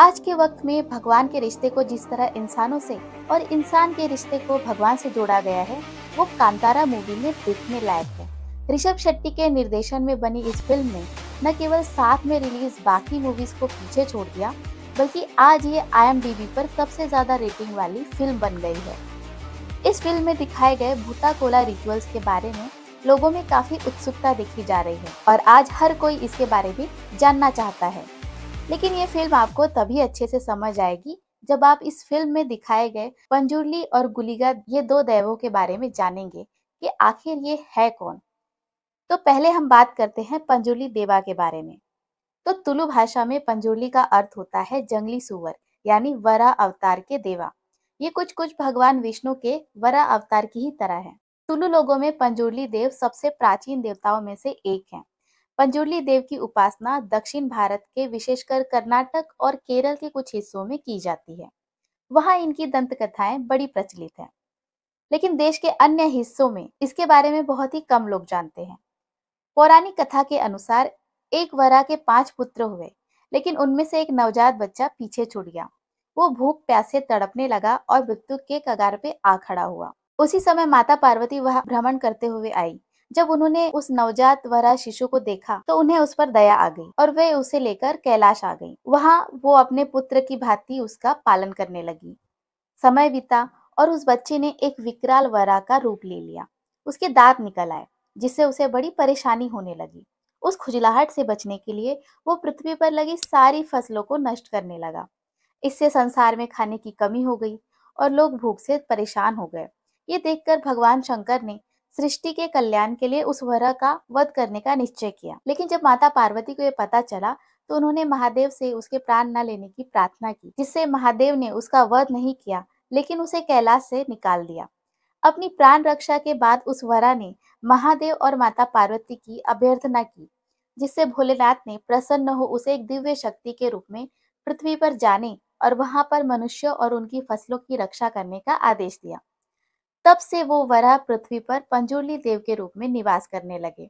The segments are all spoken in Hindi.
आज के वक्त में भगवान के रिश्ते को जिस तरह इंसानों से और इंसान के रिश्ते को भगवान से जोड़ा गया है वो कांतारा मूवी में देखने लायक है ऋषभ शेट्टी के निर्देशन में बनी इस फिल्म ने न केवल साथ में रिलीज बाकी मूवीज को पीछे छोड़ दिया बल्कि आज ये आई पर सबसे ज्यादा रेटिंग वाली फिल्म बन गई है इस फिल्म में दिखाए गए भूता कोला रिचुअल्स के बारे में लोगों में काफी उत्सुकता देखी जा रही है और आज हर कोई इसके बारे में जानना चाहता है लेकिन ये फिल्म आपको तभी अच्छे से समझ आएगी जब आप इस फिल्म में दिखाए गए पंजुरली और गुलिगा ये दो दैवों के बारे में जानेंगे कि आखिर ये है कौन तो पहले हम बात करते हैं पंजुरली देवा के बारे में तो तुलु भाषा में पंजुरली का अर्थ होता है जंगली सुअर यानी वरा अवतार के देवा ये कुछ कुछ भगवान विष्णु के वरा अवतार की ही तरह है तुलु लोगों में पंजुरली देव सबसे प्राचीन देवताओं में से एक हैं पंजुर्ली देव की उपासना दक्षिण भारत के विशेषकर कर्नाटक और केरल के कुछ हिस्सों में की जाती है वहां इनकी दंत कथाएं बड़ी प्रचलित हैं लेकिन देश के अन्य हिस्सों में इसके बारे में बहुत ही कम लोग जानते हैं पौराणिक कथा के अनुसार एक वरा के पांच पुत्र हुए लेकिन उनमें से एक नवजात बच्चा पीछे छूट गया वो भूख प्यासे तड़पने लगा और मृत्यु के कगार पे आ खड़ा हुआ उसी समय माता पार्वती वह भ्रमण करते हुए आई जब उन्होंने उस नवजात वरा शिशु को देखा तो उन्हें उस पर दया आ गई और वे उसे लेकर कैलाश आ गई वहाँ वो अपने पुत्र की भांति उसका पालन करने लगी समय बीता और उस बच्चे ने एक विकराल वरा का रूप ले लिया उसके दांत निकल आए जिससे उसे बड़ी परेशानी होने लगी उस खुजलाहट से बचने के लिए वो पृथ्वी पर लगी सारी फसलों को नष्ट करने लगा इससे संसार में खाने की कमी हो गई और लोग भूख से परेशान हो गए ये देखकर भगवान शंकर ने सृष्टि के कल्याण के लिए उस वर का वध करने का निश्चय किया लेकिन जब माता पार्वती को यह पता चला तो उन्होंने महादेव से उसके प्राण न लेने की प्रार्थना की जिससे महादेव ने उसका वध नहीं किया लेकिन उसे कैलाश से निकाल दिया अपनी प्राण रक्षा के बाद उस वरा ने महादेव और माता पार्वती की अभ्यर्थना की जिससे भोलेनाथ ने प्रसन्न हो उसे एक दिव्य शक्ति के रूप में पृथ्वी पर जाने और वहां पर मनुष्य और उनकी फसलों की रक्षा करने का आदेश दिया तब से वो वराह पृथ्वी पर पंजुली देव के रूप में निवास करने लगे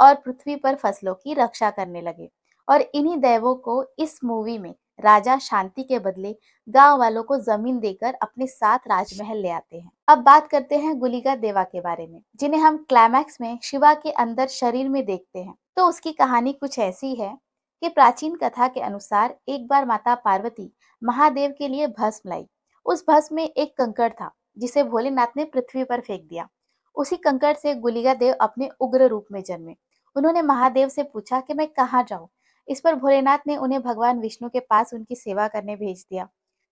और पृथ्वी पर फसलों की रक्षा करने लगे और इन्हीं देवों को इस मूवी में राजा शांति के बदले गांव वालों को जमीन देकर अपने साथ राजमहल ले आते हैं अब बात करते हैं गुलिगा देवा के बारे में जिन्हें हम क्लाइमैक्स में शिवा के अंदर शरीर में देखते हैं तो उसकी कहानी कुछ ऐसी है कि प्राचीन कथा के अनुसार एक बार माता पार्वती महादेव के लिए भस्म लाई उस भस्म में एक कंकड़ था जिसे भोलेनाथ ने पृथ्वी पर फेंक दिया उसी कंकड़ से गुलिगा देव अपने उग्र रूप में जन्मे उन्होंने महादेव से पूछा कि मैं कहाँ जाऊँ इस पर भोलेनाथ ने उन्हें भगवान विष्णु के पास उनकी सेवा करने भेज दिया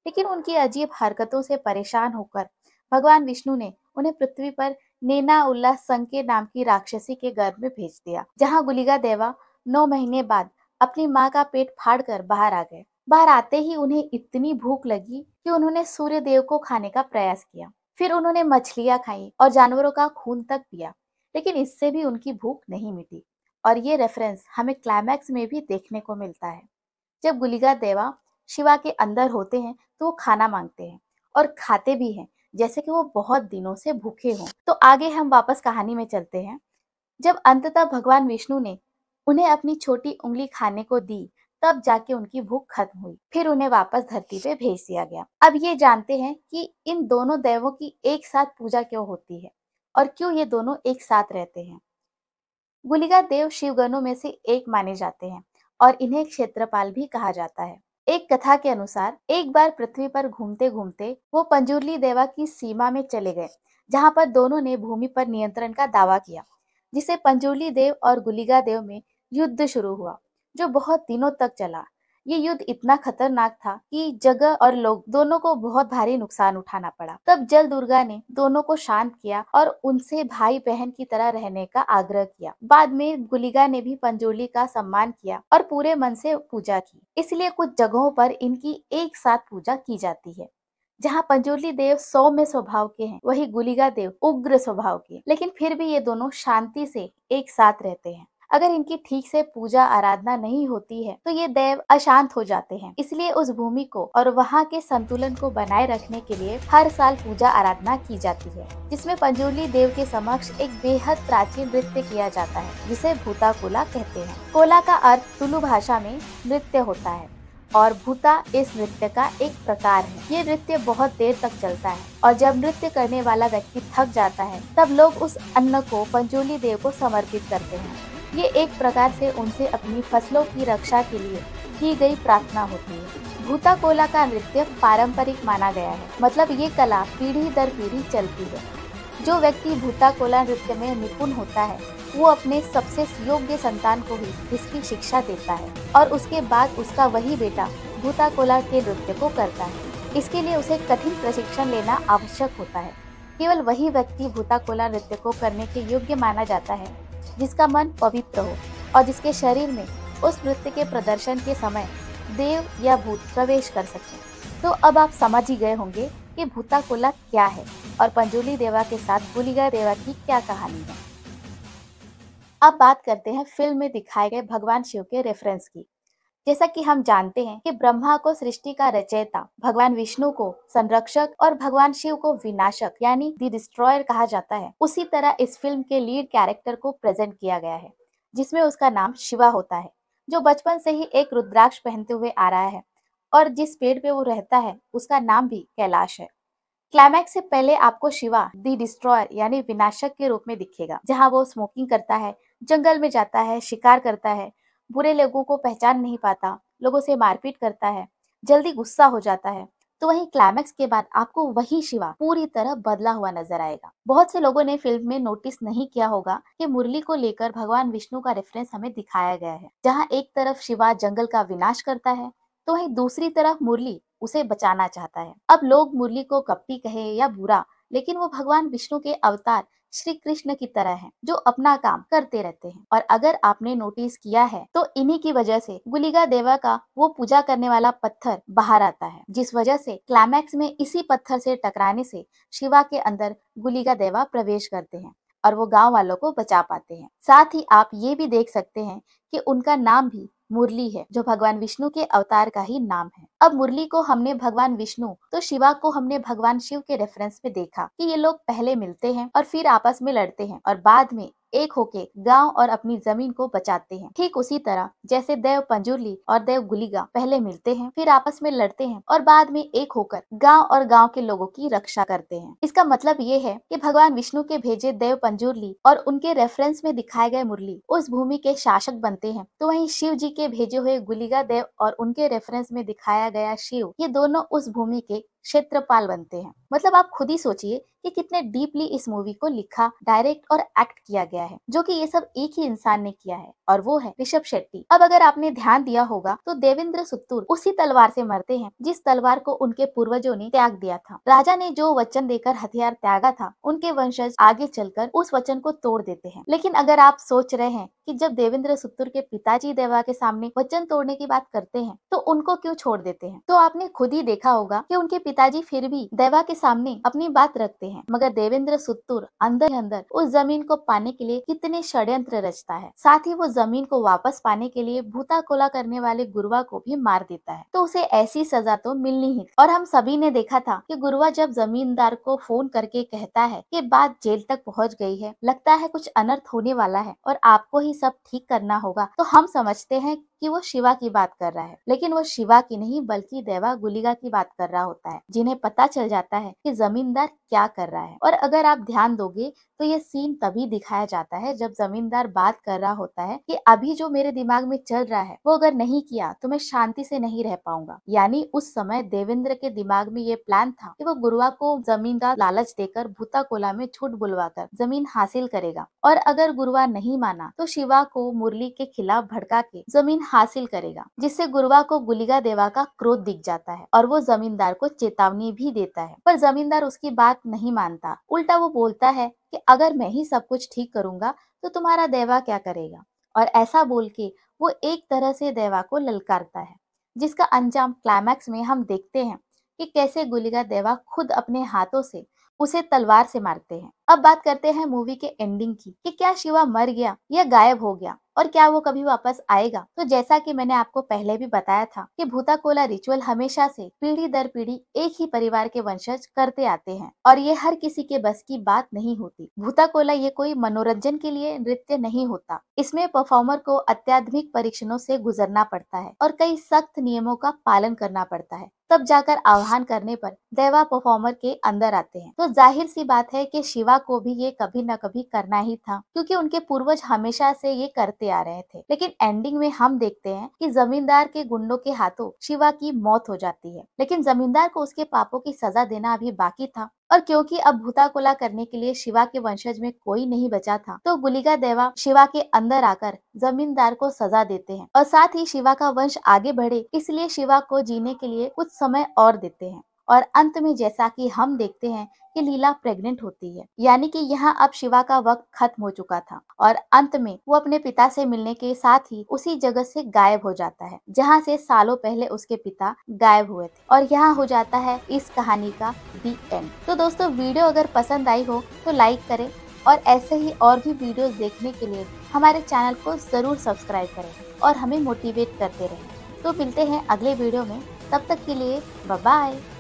लेकिन उनकी अजीब हरकतों से परेशान होकर भगवान विष्णु ने उन्हें पृथ्वी पर नेना उल्ला संके नाम की राक्षसी के गर्भ में भेज दिया जहाँ गुलिगा देवा नौ महीने बाद अपनी माँ का पेट फाड़ कर बाहर आ गए बाहर आते ही उन्हें इतनी भूख लगी कि उन्होंने सूर्य देव को खाने का प्रयास किया फिर उन्होंने मछलियां खाई और जानवरों का खून तक पिया लेकिन इससे भी उनकी भूख नहीं मिटी और ये रेफरेंस हमें क्लाइमैक्स में भी देखने को मिलता है जब गुलिगा देवा शिवा के अंदर होते हैं तो वो खाना मांगते हैं और खाते भी हैं जैसे कि वो बहुत दिनों से भूखे हों तो आगे हम वापस कहानी में चलते हैं जब अंततः भगवान विष्णु ने उन्हें अपनी छोटी उंगली खाने को दी तब जाके उनकी भूख खत्म हुई फिर उन्हें वापस धरती पे भेज दिया गया अब ये जानते हैं कि इन दोनों देवों की एक साथ पूजा क्यों होती है और क्यों ये दोनों एक साथ रहते हैं गुलिगा देव शिवगणों में से एक माने जाते हैं और इन्हें क्षेत्रपाल भी कहा जाता है एक कथा के अनुसार एक बार पृथ्वी पर घूमते घूमते वो पंजुरली देवा की सीमा में चले गए जहाँ पर दोनों ने भूमि पर नियंत्रण का दावा किया जिसे पंजुरली देव और गुलिगा देव में युद्ध शुरू हुआ जो बहुत दिनों तक चला ये युद्ध इतना खतरनाक था कि जगह और लोग दोनों को बहुत भारी नुकसान उठाना पड़ा तब जल दुर्गा ने दोनों को शांत किया और उनसे भाई बहन की तरह रहने का आग्रह किया बाद में गुलिगा ने भी पंजोली का सम्मान किया और पूरे मन से पूजा की इसलिए कुछ जगहों पर इनकी एक साथ पूजा की जाती है जहाँ पंजोली देव सौम्य स्वभाव के हैं वही गुलिगा देव उग्र स्वभाव के लेकिन फिर भी ये दोनों शांति से एक साथ रहते हैं अगर इनकी ठीक से पूजा आराधना नहीं होती है तो ये देव अशांत हो जाते हैं इसलिए उस भूमि को और वहाँ के संतुलन को बनाए रखने के लिए हर साल पूजा आराधना की जाती है जिसमें पंजोली देव के समक्ष एक बेहद प्राचीन नृत्य किया जाता है जिसे भूता कोला कहते हैं कोला का अर्थ तुलु भाषा में नृत्य होता है और भूता इस नृत्य का एक प्रकार है ये नृत्य बहुत देर तक चलता है और जब नृत्य करने वाला व्यक्ति थक जाता है तब लोग उस अन्न को पंजोली देव को समर्पित करते हैं ये एक प्रकार से उनसे अपनी फसलों की रक्षा के लिए की गई प्रार्थना होती है भूता कोला का नृत्य पारंपरिक माना गया है मतलब ये कला पीढ़ी दर पीढ़ी चलती है जो व्यक्ति भूता कोला नृत्य में निपुण होता है वो अपने सबसे योग्य संतान को ही इसकी शिक्षा देता है और उसके बाद उसका वही बेटा भूता कोला के नृत्य को करता है इसके लिए उसे कठिन प्रशिक्षण लेना आवश्यक होता है केवल वही व्यक्ति भूता कोला नृत्य को करने के योग्य माना जाता है जिसका मन पवित्र हो और जिसके शरीर में उस नृत्य के प्रदर्शन के समय देव या भूत प्रवेश कर सके तो अब आप समझ ही गए होंगे कि कोला क्या है और पंजुली देवा के साथ गुलिगा देवा की क्या कहानी है अब बात करते हैं फिल्म में दिखाए गए भगवान शिव के रेफरेंस की जैसा कि हम जानते हैं कि ब्रह्मा को सृष्टि का रचयिता भगवान विष्णु को संरक्षक और भगवान शिव को विनाशक यानी दी डिस्ट्रॉयर कहा जाता है उसी तरह इस फिल्म के लीड कैरेक्टर को प्रेजेंट किया गया है जिसमें उसका नाम शिवा होता है जो बचपन से ही एक रुद्राक्ष पहनते हुए आ रहा है और जिस पेड़ पे वो रहता है उसका नाम भी कैलाश है क्लाइमैक्स से पहले आपको शिवा दी डिस्ट्रॉयर यानी विनाशक के रूप में दिखेगा जहाँ वो स्मोकिंग करता है जंगल में जाता है शिकार करता है बुरे लोगों को पहचान नहीं पाता लोगों से मारपीट करता है जल्दी गुस्सा हो जाता है तो वहीं क्लाइमैक्स के बाद आपको वही शिवा पूरी तरह बदला हुआ नजर आएगा बहुत से लोगों ने फिल्म में नोटिस नहीं किया होगा कि मुरली को लेकर भगवान विष्णु का रेफरेंस हमें दिखाया गया है जहाँ एक तरफ शिवा जंगल का विनाश करता है तो वहीं दूसरी तरफ मुरली उसे बचाना चाहता है अब लोग मुरली को कपटी कहे या बुरा लेकिन वो भगवान विष्णु के अवतार श्री कृष्ण की तरह हैं जो अपना काम करते रहते हैं और अगर आपने नोटिस किया है तो इन्हीं की वजह से गुलिगा देवा का वो पूजा करने वाला पत्थर बाहर आता है जिस वजह से क्लाइमैक्स में इसी पत्थर से टकराने से शिवा के अंदर गुलिगा देवा प्रवेश करते हैं और वो गांव वालों को बचा पाते हैं साथ ही आप ये भी देख सकते हैं कि उनका नाम भी मुरली है जो भगवान विष्णु के अवतार का ही नाम है अब मुरली को हमने भगवान विष्णु तो शिवा को हमने भगवान शिव के रेफरेंस में देखा कि ये लोग पहले मिलते हैं और फिर आपस में लड़ते हैं और बाद में एक होके गांव और अपनी जमीन को बचाते हैं ठीक उसी तरह जैसे देव पंजुली और देव गुलीगा पहले मिलते हैं फिर आपस में लड़ते हैं और बाद में एक होकर गांव और गांव के लोगों की रक्षा करते हैं इसका मतलब ये है कि भगवान विष्णु के भेजे देव पंजुरली और उनके रेफरेंस में दिखाए गए मुरली उस भूमि के शासक बनते हैं तो वही शिव जी के भेजे हुए गुलीगा देव और उनके रेफरेंस में दिखाया गया शिव ये दोनों उस भूमि के क्षेत्रपाल बनते हैं मतलब आप खुद ही सोचिए कि कितने डीपली इस मूवी को लिखा डायरेक्ट और एक्ट किया गया है जो कि ये सब एक ही इंसान ने किया है और वो है ऋषभ शेट्टी अब अगर आपने ध्यान दिया होगा तो देवेंद्र सुत्तूर उसी तलवार से मरते हैं जिस तलवार को उनके पूर्वजों ने त्याग दिया था राजा ने जो वचन देकर हथियार त्यागा था उनके वंशज आगे चलकर उस वचन को तोड़ देते हैं लेकिन अगर आप सोच रहे हैं कि जब देवेंद्र सुत्तूर के पिताजी देवा के सामने वचन तोड़ने की बात करते हैं तो उनको क्यों छोड़ देते हैं तो आपने खुद ही देखा होगा कि उनके पिताजी फिर भी देवा के सामने अपनी बात रखते हैं मगर देवेंद्र सुत्तूर अंदर अंदर उस जमीन को पाने के लिए कितने षड्यंत्र रचता है साथ ही वो जमीन को वापस पाने के लिए भूता कोला करने वाले गुरुवा को भी मार देता है तो उसे ऐसी सजा तो मिलनी ही और हम सभी ने देखा था की गुरुआ जब जमींदार को फोन करके कहता है की बात जेल तक पहुँच गई है लगता है कुछ अनर्थ होने वाला है और आपको ही सब ठीक करना होगा तो हम समझते हैं कि वो शिवा की बात कर रहा है लेकिन वो शिवा की नहीं बल्कि देवा गुलिगा की बात कर रहा होता है जिन्हें पता चल जाता है कि जमींदार क्या कर रहा है और अगर आप ध्यान दोगे तो ये सीन तभी दिखाया जाता है जब जमींदार बात कर रहा होता है कि अभी जो मेरे दिमाग में चल रहा है वो अगर नहीं किया तो मैं शांति से नहीं रह पाऊंगा यानी उस समय देवेंद्र के दिमाग में ये प्लान था कि वो गुरुआ को जमीन का लालच देकर भूता कोला में छूट बुलवा कर जमीन हासिल करेगा और अगर गुरुआ नहीं माना तो शिवा को मुरली के खिलाफ भड़का के जमीन हासिल करेगा जिससे गुरुवा को गुलिगा देवा का क्रोध दिख जाता है और वो जमींदार को चेतावनी भी देता है पर जमींदार उसकी बात नहीं मानता उल्टा वो बोलता है कि अगर मैं ही सब कुछ ठीक करूंगा तो तुम्हारा देवा क्या करेगा और ऐसा बोल के वो एक तरह से देवा को ललकारता है जिसका अंजाम क्लाइमैक्स में हम देखते हैं कि कैसे गुलिगा देवा खुद अपने हाथों से उसे तलवार से मारते हैं अब बात करते हैं मूवी के एंडिंग की कि क्या शिवा मर गया या गायब हो गया और क्या वो कभी वापस आएगा तो जैसा कि मैंने आपको पहले भी बताया था कि भूताकोला रिचुअल हमेशा से पीढ़ी दर पीढ़ी एक ही परिवार के वंशज करते आते हैं और ये हर किसी के बस की बात नहीं होती भूताकोला ये कोई मनोरंजन के लिए नृत्य नहीं होता इसमें परफॉर्मर को अत्याधुनिक परीक्षणों से गुजरना पड़ता है और कई सख्त नियमों का पालन करना पड़ता है तब जाकर आह्वान करने पर देवा परफॉर्मर के अंदर आते हैं तो जाहिर सी बात है कि शिवा को भी ये कभी न कभी करना ही था क्योंकि उनके पूर्वज हमेशा से ये करते आ रहे थे लेकिन एंडिंग में हम देखते हैं कि जमींदार के गुंडों के हाथों शिवा की मौत हो जाती है लेकिन जमींदार को उसके पापों की सजा देना अभी बाकी था और क्योंकि अब भूताकुला करने के लिए शिवा के वंशज में कोई नहीं बचा था तो गुलिगा देवा शिवा के अंदर आकर जमींदार को सजा देते हैं और साथ ही शिवा का वंश आगे बढ़े इसलिए शिवा को जीने के लिए कुछ समय और देते हैं और अंत में जैसा कि हम देखते हैं कि लीला प्रेग्नेंट होती है यानी कि यहाँ अब शिवा का वक्त खत्म हो चुका था और अंत में वो अपने पिता से मिलने के साथ ही उसी जगह से गायब हो जाता है जहाँ से सालों पहले उसके पिता गायब हुए थे और यहाँ हो जाता है इस कहानी का दी एंड तो दोस्तों वीडियो अगर पसंद आई हो तो लाइक करें और ऐसे ही और भी वीडियोस देखने के लिए हमारे चैनल को ज़रूर सब्सक्राइब करें और हमें मोटिवेट करते रहें तो मिलते हैं अगले वीडियो में तब तक के लिए बाय